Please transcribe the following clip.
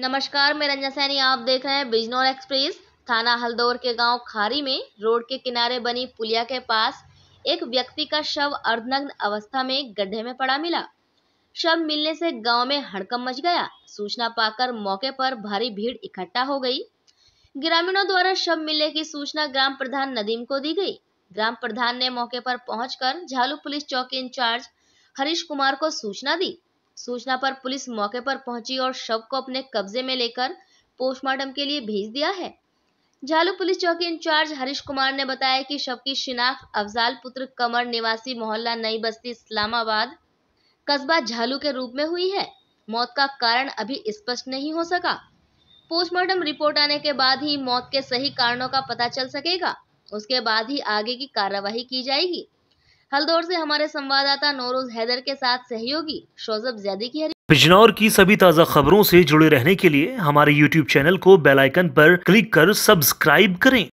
नमस्कार मैं रंजन सैनी आप देख रहे हैं बिजनौर एक्सप्रेस थाना हल्दौर के गांव खारी में रोड के किनारे बनी पुलिया के पास एक व्यक्ति का शव अर्धनग्न अवस्था में गड्ढे में पड़ा मिला शव मिलने से गांव में हड़कम मच गया सूचना पाकर मौके पर भारी भीड़ इकट्ठा हो गई ग्रामीणों द्वारा शव मिलने की सूचना ग्राम प्रधान नदीम को दी गई ग्राम प्रधान ने मौके पर पहुंचकर झालू पुलिस चौकी इंचार्ज हरीश कुमार को सूचना दी सूचना पर पुलिस मौके पर पहुंची और शव को अपने कब्जे में लेकर पोस्टमार्टम के लिए भेज दिया है झालू पुलिस चौकी इंचार्ज हरीश कुमार ने बताया कि शव की शिनाख्त अफजाल पुत्र कमर निवासी मोहल्ला नई बस्ती इस्लामाबाद कस्बा झालू के रूप में हुई है मौत का कारण अभी स्पष्ट नहीं हो सका पोस्टमार्टम रिपोर्ट आने के बाद ही मौत के सही कारणों का पता चल सकेगा उसके बाद ही आगे की कार्यवाही की जाएगी हल्दौर से हमारे संवाददाता नौरोज हैदर के साथ सहयोगी शोजब ज्यादी की बिजनौर की सभी ताज़ा खबरों से जुड़े रहने के लिए हमारे YouTube चैनल को बेल आइकन पर क्लिक कर सब्सक्राइब करें